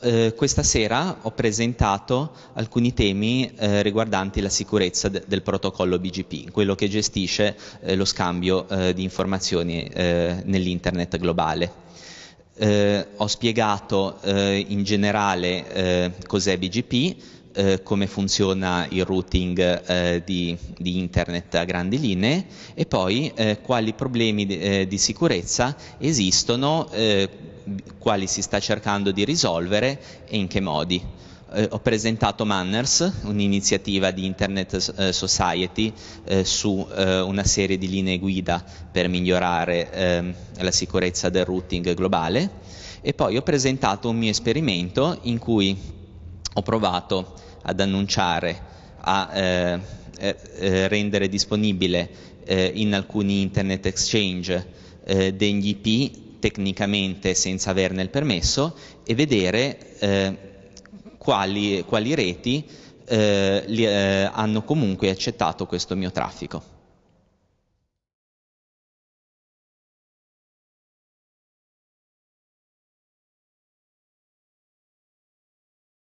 Eh, questa sera ho presentato alcuni temi eh, riguardanti la sicurezza de del protocollo BGP, quello che gestisce eh, lo scambio eh, di informazioni eh, nell'internet globale. ho spiegato in generale cos'è BGP, come funziona il routing di, di, internet a grandi linee e poi quali problemi di sicurezza esistono quali si sta cercando di risolvere e in che modi. Eh, ho presentato Manners, un'iniziativa di Internet eh, Society eh, su eh, una serie di linee guida per migliorare ehm, la sicurezza del routing globale e poi ho presentato un mio esperimento in cui ho provato ad annunciare, a eh, rendere disponibile in alcuni Internet Exchange degli IP tecnicamente senza averne il permesso e vedere eh, quali, quali, reti eh, li, eh, hanno comunque accettato questo mio traffico.